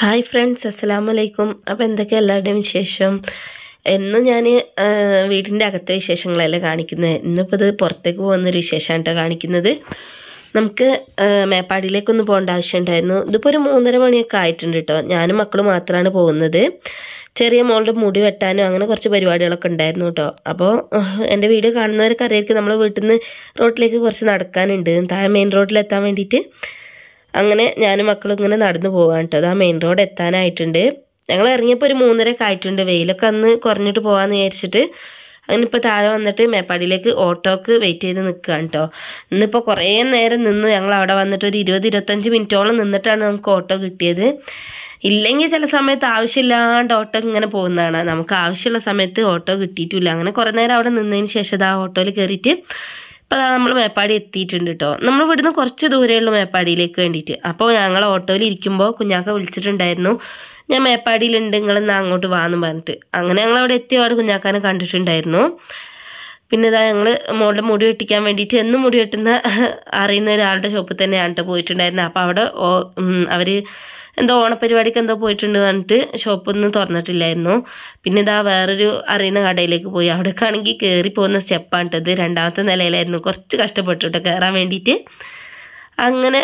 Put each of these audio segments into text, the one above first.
hi friends അലൈക്കും അപ്പോൾ എന്തൊക്കെ എല്ലാവരുടെയും വിശേഷം എന്നും ഞാൻ വീടിൻ്റെ അകത്തെ വിശേഷങ്ങളല്ലേ കാണിക്കുന്നത് ഇന്നിപ്പോൾ ഇത് പുറത്തേക്ക് പോകുന്നൊരു വിശേഷമാണ് കേട്ടോ കാണിക്കുന്നത് നമുക്ക് മേപ്പാടിയിലേക്കൊന്നും പോകേണ്ട ആവശ്യമുണ്ടായിരുന്നു ഇതിപ്പോൾ ഒരു മൂന്നര മണിയൊക്കെ ആയിട്ടുണ്ട് കേട്ടോ ഞാനും മക്കളും മാത്രമാണ് പോകുന്നത് ചെറിയ മോളുടെ മുടി വെട്ടാനും അങ്ങനെ കുറച്ച് പരിപാടികളൊക്കെ ഉണ്ടായിരുന്നു കേട്ടോ അപ്പോൾ എൻ്റെ വീഡിയോ കാണുന്നവരൊക്കെ അറിയായിരിക്കും നമ്മൾ വീട്ടിൽ നിന്ന് റോഡിലേക്ക് കുറച്ച് നടക്കാനുണ്ട് താഴെ മെയിൻ റോഡിലെത്താൻ വേണ്ടിയിട്ട് അങ്ങനെ ഞാനും മക്കളും ഇങ്ങനെ നടന്നു പോവാണ് കേട്ടോ അത് ആ മെയിൻ റോഡ് എത്താനായിട്ടുണ്ട് ഞങ്ങൾ ഇറങ്ങിയപ്പോൾ ഒരു മൂന്നരക്ക് ആയിട്ടുണ്ട് വെയിലൊക്കെ അന്ന് കുറഞ്ഞിട്ട് പോകാമെന്ന് വിചാരിച്ചിട്ട് അങ്ങനെ ഇപ്പോൾ താഴെ വന്നിട്ട് മേപ്പാടിയിലേക്ക് ഓട്ടോക്ക് വെയിറ്റ് ചെയ്ത് നിൽക്കുകയാണ് കേട്ടോ ഇന്നിപ്പോൾ കുറേ നേരം നിന്ന് ഞങ്ങൾ അവിടെ വന്നിട്ട് ഒരു ഇരുപത് ഇരുപത്തഞ്ച് മിനിറ്റോളം നിന്നിട്ടാണ് നമുക്ക് ഓട്ടോ കിട്ടിയത് ഇല്ലെങ്കിൽ ചില സമയത്ത് ആവശ്യമില്ലാണ്ട് ഓട്ടോ ഇങ്ങനെ പോകുന്നതാണ് നമുക്ക് ആവശ്യമുള്ള സമയത്ത് ഓട്ടോ കിട്ടിയിട്ടില്ല അങ്ങനെ കുറേ നേരം അവിടെ നിന്നതിന് ശേഷം ആ ഓട്ടോയിൽ കയറിയിട്ട് അപ്പോൾ അതാ നമ്മൾ മേപ്പാടി എത്തിയിട്ടുണ്ട് കേട്ടോ നമ്മൾ ഇവിടുന്ന് കുറച്ച് ദൂരെയുള്ളൂ മേപ്പാടിയിലേക്ക് വേണ്ടിയിട്ട് അപ്പോൾ ഞങ്ങൾ ഓട്ടോയിൽ ഇരിക്കുമ്പോൾ കുഞ്ഞാക്ക വിളിച്ചിട്ടുണ്ടായിരുന്നു ഞാൻ മേപ്പാടിയിലുണ്ട് നിങ്ങളെന്നാ അങ്ങോട്ട് വാന്ന് പറഞ്ഞിട്ട് അങ്ങനെ ഞങ്ങൾ അവിടെ എത്തിയപാട് കുഞ്ഞാക്കാനെ കണ്ടിട്ടുണ്ടായിരുന്നു പിന്നെ ഇതാ ഞങ്ങൾ മോളുടെ മുടി വെട്ടിക്കാൻ വേണ്ടിയിട്ട് എന്നും മുടി വെട്ടുന്ന അറിയുന്ന ഒരാളുടെ ഷോപ്പിൽ തന്നെയാണ് പോയിട്ടുണ്ടായിരുന്നത് അപ്പോൾ അവിടെ അവർ എന്തോ ഓണപ്പരിപാടിക്ക് എന്തോ പോയിട്ടുണ്ട് പറഞ്ഞിട്ട് ഷോപ്പൊന്നും തുറന്നിട്ടില്ലായിരുന്നു പിന്നെ ഇതാ വേറൊരു അറിയുന്ന കടയിലേക്ക് പോയി അവിടേക്ക് ആണെങ്കിൽ കയറി പോകുന്ന സ്റ്റെപ്പാണ് ഇത് രണ്ടാമത്തെ നിലയിലായിരുന്നു കുറച്ച് കഷ്ടപ്പെട്ടു കേട്ടോ കയറാൻ വേണ്ടിയിട്ട് അങ്ങനെ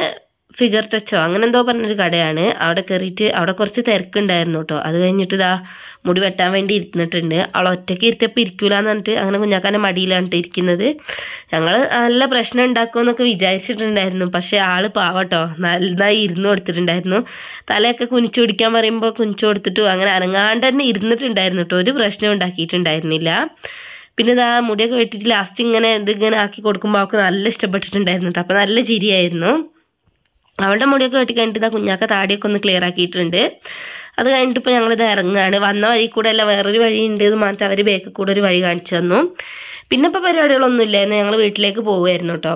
ഫിഗർ ടച്ചോ അങ്ങനെ എന്തോ പറഞ്ഞൊരു കടയാണ് അവിടെ കയറിയിട്ട് അവിടെ കുറച്ച് തിരക്കുണ്ടായിരുന്നു കേട്ടോ അത് കഴിഞ്ഞിട്ട് ഇതാ മുടി വെട്ടാൻ വേണ്ടി ഇരുന്നിട്ടുണ്ട് അവളെ ഒറ്റയ്ക്ക് ഇരുത്തിയപ്പോൾ ഇരിക്കൂലെന്ന് പറഞ്ഞിട്ട് അങ്ങനെ കുഞ്ഞാക്കാൻ്റെ മടിയിലാണ് ഇരിക്കുന്നത് ഞങ്ങൾ നല്ല പ്രശ്നം ഉണ്ടാക്കുമെന്നൊക്കെ വിചാരിച്ചിട്ടുണ്ടായിരുന്നു പക്ഷേ ആൾ പാവട്ടോ നന്നായി ഇരുന്ന് കൊടുത്തിട്ടുണ്ടായിരുന്നു തലയൊക്കെ കുനിച്ചു പിടിക്കാൻ പറയുമ്പോൾ കുനിച്ചു കൊടുത്തിട്ടു അങ്ങനെ അനങ്ങാണ്ട് തന്നെ ഇരുന്നിട്ടുണ്ടായിരുന്നു കേട്ടോ ഒരു പ്രശ്നം ഉണ്ടാക്കിയിട്ടുണ്ടായിരുന്നില്ല പിന്നെ ഇതാ മുടിയൊക്കെ വെട്ടിയിട്ട് ലാസ്റ്റ് ഇങ്ങനെ ഇതിങ്ങനെ ആക്കി കൊടുക്കുമ്പോൾ അവൾക്ക് നല്ല ഇഷ്ടപ്പെട്ടിട്ടുണ്ടായിരുന്നു കേട്ടോ അപ്പോൾ നല്ല ചിരിയായിരുന്നു അവളുടെ മുടിയൊക്കെ വെട്ടി കഴിഞ്ഞിട്ട് ഇതാ കുഞ്ഞാക്ക താടിയൊക്കെ ഒന്ന് ക്ലിയർ ആക്കിയിട്ടുണ്ട് അത് കഴിഞ്ഞിട്ട് ഇപ്പോൾ ഞങ്ങളിത് ഇറങ്ങുകയാണ് വന്ന വഴി കൂടെ അല്ല വേറൊരു വഴിയുണ്ട് എന്ന് മാറ്റി അവർ ബേക്കിൽ കൂടെ ഒരു വഴി കാണിച്ചു തന്നു പിന്നെ ഇപ്പോൾ പരിപാടികളൊന്നും ഇല്ലായിരുന്നു ഞങ്ങൾ വീട്ടിലേക്ക് പോകുമായിരുന്നു കേട്ടോ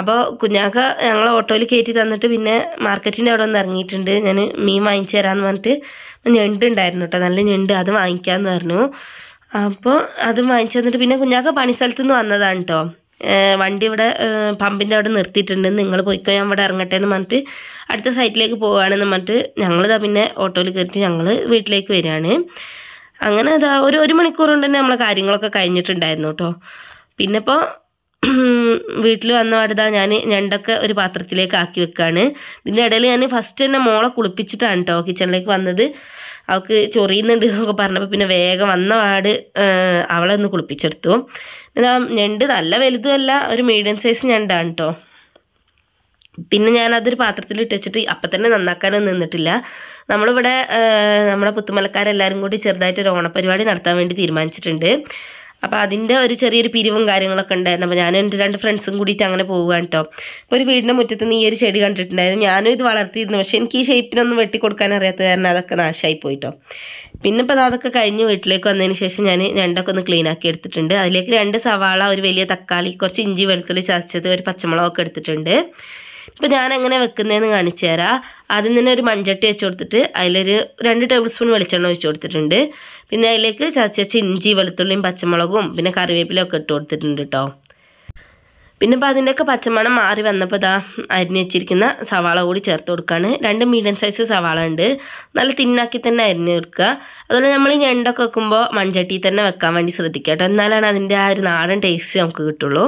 അപ്പോൾ കുഞ്ഞാക്ക ഞങ്ങൾ ഓട്ടോയിൽ കയറ്റി തന്നിട്ട് പിന്നെ മാർക്കറ്റിൻ്റെ അവിടെ ഒന്ന് ഇറങ്ങിയിട്ടുണ്ട് ഞാൻ മീൻ വാങ്ങിച്ചു തരാമെന്ന് പറഞ്ഞിട്ട് ഞണ്ട് ഉണ്ടായിരുന്നു കേട്ടോ നല്ല ഞണ്ട് അത് വാങ്ങിക്കാമെന്ന് പറഞ്ഞു അപ്പോൾ അത് വാങ്ങിച്ചു തന്നിട്ട് പിന്നെ കുഞ്ഞാക്ക പണി സ്ഥലത്തുനിന്ന് വന്നതാണ് കേട്ടോ വണ്ടി ഇവിടെ പമ്പിൻ്റെ അവിടെ നിർത്തിയിട്ടുണ്ട് നിങ്ങൾ പോയിക്കോ ഞാൻ ഇവിടെ ഇറങ്ങട്ടെ എന്ന് പറഞ്ഞിട്ട് അടുത്ത സൈറ്റിലേക്ക് പോവുകയാണെന്ന് പറഞ്ഞിട്ട് ഞങ്ങളിതാ പിന്നെ ഓട്ടോയിൽ കയറിച്ച് ഞങ്ങൾ വീട്ടിലേക്ക് വരികയാണ് അങ്ങനെ അതാ ഒരു ഒരു മണിക്കൂർ കൊണ്ട് തന്നെ നമ്മളെ കാര്യങ്ങളൊക്കെ കഴിഞ്ഞിട്ടുണ്ടായിരുന്നു കേട്ടോ പിന്നെ ഇപ്പോൾ വീട്ടിൽ വന്ന പാടുതാ ഞാൻ ഞണ്ടൊക്കെ ഒരു പാത്രത്തിലേക്ക് ആക്കി വെക്കുകയാണ് ഇതിൻ്റെ ഇടയിൽ ഞാൻ ഫസ്റ്റ് തന്നെ മോളെ കുളിപ്പിച്ചിട്ടാണ് കേട്ടോ കിച്ചണിലേക്ക് വന്നത് അവൾക്ക് ചൊറിയുന്നുണ്ട് എന്നൊക്കെ പറഞ്ഞപ്പോൾ പിന്നെ വേഗം വന്ന പാട് അവളെ ഒന്ന് കുളിപ്പിച്ചെടുത്തു ഞണ്ട് നല്ല വലുതുമല്ല ഒരു മീഡിയം സൈസ് ഞണ്ടാണ് കേട്ടോ പിന്നെ ഞാനതൊരു പാത്രത്തിൽ ഇട്ട് വെച്ചിട്ട് അപ്പം തന്നെ നന്നാക്കാനൊന്നും നിന്നിട്ടില്ല നമ്മളിവിടെ നമ്മുടെ പുത്തുമലക്കാരെല്ലാവരും കൂടി ചെറുതായിട്ടൊരു ഓണപരിപാടി നടത്താൻ വേണ്ടി തീരുമാനിച്ചിട്ടുണ്ട് അപ്പോൾ അതിൻ്റെ ഒരു ചെറിയൊരു പിരിവും കാര്യങ്ങളൊക്കെ ഉണ്ടായിരുന്നു അപ്പോൾ ഞാനും എൻ്റെ രണ്ട് ഫ്രണ്ട്സും കൂടിയിട്ട് അങ്ങനെ പോവുകയാണ് കേട്ടോ അപ്പോൾ ഒരു വീടിൻ്റെ മുറ്റത്ത് നീ ഒരു ചെടി കണ്ടിട്ടുണ്ടായിരുന്നു ഞാനും ഇത് വളർത്തിയിരുന്നു പക്ഷേ എനിക്ക് ഈ ഷേപ്പിനൊന്നും വെട്ടി കൊടുക്കാൻ അറിയാത്ത കാരണം അതൊക്കെ നാശമായി പോയിട്ടോ പിന്നെ ഇപ്പോൾ അതൊക്കെ കഴിഞ്ഞ് വീട്ടിലേക്ക് വന്നതിന് ശേഷം ഞാൻ രണ്ടൊക്കെ ഒന്ന് ക്ലീൻ ആക്കി എടുത്തിട്ടുണ്ട് അതിലേക്ക് രണ്ട് സവാള ഒരു വലിയ തക്കാളി കുറച്ച് ഇഞ്ചി വെളുത്തുള്ളി ചതച്ചത് ഒരു പച്ചമുളകൊക്കെ എടുത്തിട്ടുണ്ട് ഇപ്പോൾ ഞാൻ എങ്ങനെ വെക്കുന്നതെന്ന് കാണിച്ചു തരാം ആദ്യം തന്നെ ഒരു മൺചട്ടി വെച്ച് കൊടുത്തിട്ട് അതിലൊരു രണ്ട് ടേബിൾ സ്പൂൺ വെളിച്ചെണ്ണ ഒഴിച്ച് കൊടുത്തിട്ടുണ്ട് പിന്നെ അതിലേക്ക് ചതച്ച് വെച്ച് ഇഞ്ചി വെളുത്തുള്ളിയും പച്ചമുളകും പിന്നെ കറിവേപ്പിലയൊക്കെ ഇട്ട് കൊടുത്തിട്ടുണ്ട് കേട്ടോ പിന്നെ ഇപ്പോൾ അതിൻ്റെയൊക്കെ പച്ചമണം മാറി വന്നപ്പോൾ ഇതാ അരിഞ്ഞ് വെച്ചിരിക്കുന്ന സവാള കൂടി ചേർത്ത് കൊടുക്കുകയാണ് രണ്ട് മീഡിയം സൈസ് സവാള ഉണ്ട് നല്ല തിന്നാക്കി തന്നെ അരിഞ്ഞ് കൊടുക്കുക അതുപോലെ നമ്മൾ ഈ ഞണ്ടൊക്കെ വെക്കുമ്പോൾ മൺചട്ടിയിൽ തന്നെ വെക്കാൻ വേണ്ടി ശ്രദ്ധിക്കുക കേട്ടോ എന്നാലാണ് അതിൻ്റെ ആ ഒരു നാടൻ ടേസ്റ്റ് നമുക്ക് കിട്ടുള്ളൂ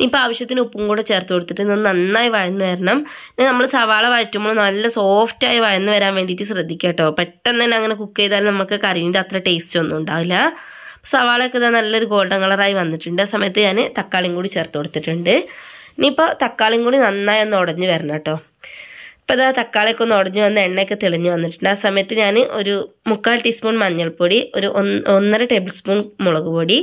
ഇനിയിപ്പോൾ ആവശ്യത്തിന് ഉപ്പും കൂടെ ചേർത്ത് കൊടുത്തിട്ട് നന്നായി വയന്ന് വരണം പിന്നെ നമ്മൾ സവാള വഴറ്റുമ്പോൾ നല്ല സോഫ്റ്റായി വയന്ന് വരാൻ വേണ്ടിയിട്ട് ശ്രദ്ധിക്കുക കേട്ടോ പെട്ടെന്ന് തന്നെ അങ്ങനെ കുക്ക് ചെയ്താൽ നമുക്ക് കറീൻ്റെ അത്ര ടേസ്റ്റ് ഒന്നും ഉണ്ടാവില്ല സവാളയൊക്കെ ഇതാ നല്ലൊരു ഗോൾഡൻ കളറായി വന്നിട്ടുണ്ട് ആ സമയത്ത് ഞാൻ തക്കാളിയും കൂടി ചേർത്ത് കൊടുത്തിട്ടുണ്ട് ഇനിയിപ്പോൾ തക്കാളിയും കൂടി നന്നായി ഒന്ന് ഉടഞ്ഞ് വരണം കേട്ടോ ഇപ്പോൾ ഇതാ തക്കാളിയൊക്കെ ഒന്ന് ഉടഞ്ഞു വന്ന് എണ്ണയൊക്കെ തെളിഞ്ഞു വന്നിട്ടുണ്ട് ആ സമയത്ത് ഞാൻ ഒരു മുക്കാൽ ടീസ്പൂൺ മഞ്ഞൾപ്പൊടി ഒരു ഒന്നര ടേബിൾ സ്പൂൺ മുളക് പൊടി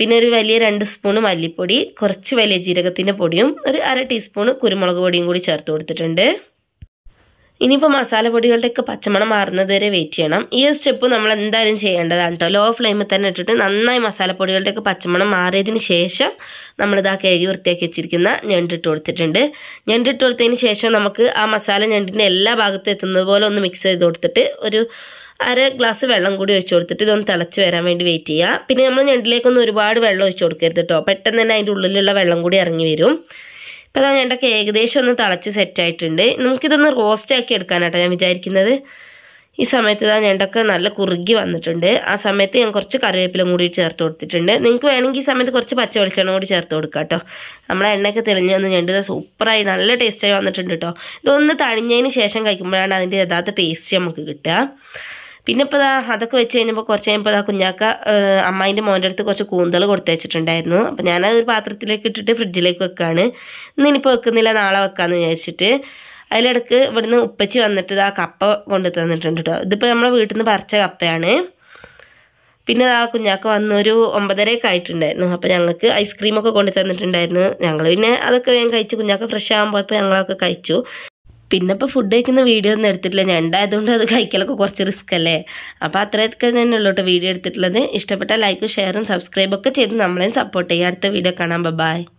പിന്നെ ഒരു വലിയ രണ്ട് സ്പൂൺ മല്ലിപ്പൊടി കുറച്ച് വലിയ ജീരകത്തിൻ്റെ പൊടിയും ഒരു അര ടീസ്പൂൺ കുരുമുളക് പൊടിയും കൂടി ചേർത്ത് കൊടുത്തിട്ടുണ്ട് ഇനിയിപ്പോൾ മസാലപ്പൊടികളുടെയൊക്കെ പച്ചമണം മാറുന്നത് വരെ വെയിറ്റ് ചെയ്യണം ഈ സ്റ്റെപ്പ് നമ്മൾ എന്തായാലും ചെയ്യേണ്ടതാണ് കേട്ടോ ലോ ഫ്ലെയിമിൽ തന്നെ ഇട്ടിട്ട് നന്നായി മസാലപ്പൊടികളുടെയൊക്കെ പച്ചമണം മാറിയതിന് ശേഷം നമ്മളിതാ കേക്ക് വൃത്തിയാക്കി വെച്ചിരിക്കുന്ന ഞണ്ടിട്ട് കൊടുത്തിട്ടുണ്ട് ഞണ്ടിട്ട് കൊടുത്തതിന് ശേഷം നമുക്ക് ആ മസാല ഞണ്ടിൻ്റെ എല്ലാ ഭാഗത്തും എത്തുന്നത് പോലെ ഒന്ന് മിക്സ് ചെയ്ത് കൊടുത്തിട്ട് ഒരു അര ഗ്ലാസ് വെള്ളം കൂടി ഒഴിച്ചു കൊടുത്തിട്ട് ഇതൊന്ന് തിളച്ച് വരാൻ വേണ്ടി വെയിറ്റ് ചെയ്യുക പിന്നെ നമ്മൾ ഞണ്ടിലേക്കൊന്നും ഒരുപാട് വെള്ളം ഒഴിച്ചു കൊടുക്കരുത് കേട്ടോ പെട്ടെന്ന് തന്നെ അതിൻ്റെ ഉള്ളിലുള്ള വെള്ളം കൂടി ഇറങ്ങി വരും ഇപ്പം അതാ ഞണ്ടൊക്കെ ഏകദേശം ഒന്ന് തിളച്ച് സെറ്റായിട്ടുണ്ട് നമുക്കിതൊന്ന് റോസ്റ്റാക്കി എടുക്കാനാട്ടോ ഞാൻ വിചാരിക്കുന്നത് ഈ സമയത്ത് ഇതാ ഞണ്ടൊക്കെ നല്ല കുറുകി വന്നിട്ടുണ്ട് ആ സമയത്ത് ഞാൻ കുറച്ച് കറിവേപ്പിലും കൂടി ചേർത്ത് കൊടുത്തിട്ടുണ്ട് നിങ്ങൾക്ക് വേണമെങ്കിൽ ഈ സമയത്ത് കുറച്ച് പച്ച വെളിച്ചെണ്ണ കൂടി ചേർത്ത് കൊടുക്കുക കേട്ടോ നമ്മളെ എണ്ണയൊക്കെ തെളിഞ്ഞ് വന്ന് ഞണ്ട് ഇതാ സൂപ്പറായി നല്ല ടേസ്റ്റായി വന്നിട്ടുണ്ട് കേട്ടോ ഇതൊന്ന് തണിഞ്ഞതിന് ശേഷം കഴിക്കുമ്പോഴാണ് അതിൻ്റെ യഥാർത്ഥ ടേസ്റ്റ് നമുക്ക് കിട്ടുക പിന്നെ ഇപ്പോൾ അതൊക്കെ വെച്ച് കഴിഞ്ഞപ്പോൾ കുറച്ച് കഴിയുമ്പോൾ ഇതാ കുഞ്ഞാക്ക അമ്മായിൻ്റെ മോൻ്റെ അടുത്ത് കുറച്ച് കൂന്തൽ കൊടുത്തു വെച്ചിട്ടുണ്ടായിരുന്നു അപ്പോൾ ഞാനത് ഒരു പാത്രത്തിലേക്ക് ഇട്ടിട്ട് ഫ്രിഡ്ജിലേക്ക് വെക്കുകയാണ് ഇന്ന് ഇനിയിപ്പോൾ വെക്കുന്നില്ല നാളെ വെക്കാമെന്ന് വിചാരിച്ചിട്ട് അതിലിടക്ക് ഇവിടുന്ന് ഉപ്പച്ചി വന്നിട്ട് ആ കപ്പ കൊണ്ട് തന്നിട്ടുണ്ട് കേട്ടോ ഇതിപ്പോൾ നമ്മളെ വീട്ടിൽ നിന്ന് പറിച്ച കപ്പയാണ് പിന്നെ ആ കുഞ്ഞാക്ക വന്നൊരു ഒമ്പതരയൊക്കെ ആയിട്ടുണ്ടായിരുന്നു അപ്പോൾ ഞങ്ങൾക്ക് ഐസ്ക്രീമൊക്കെ കൊണ്ടു തന്നിട്ടുണ്ടായിരുന്നു ഞങ്ങൾ പിന്നെ അതൊക്കെ ഞാൻ കഴിച്ചു കുഞ്ഞാക്ക ഫ്രഷ് ആകാൻ പോയപ്പോൾ ഞങ്ങളൊക്കെ കഴിച്ചു പിന്നെ ഇപ്പോൾ ഫുഡ് കഴിക്കുന്ന വീഡിയോ ഒന്നും എടുത്തിട്ടില്ല ഞാൻ ഉണ്ടായതുകൊണ്ട് അത് കഴിക്കലൊക്കെ കുറച്ച് റിസ്ക് അല്ലേ അപ്പോൾ അത്രയൊക്കെ തന്നെ ഉള്ളൂ കേട്ടോ വീഡിയോ എടുത്തിട്ടുള്ളത് ഇഷ്ടപ്പെട്ട ലൈക്കും ഷെയറും സബ്സ്ക്രൈബൊക്കെ ചെയ്ത് നമ്മളെയും സപ്പോർട്ട് ചെയ്യുക അടുത്ത വീഡിയോ കാണാം ബൈ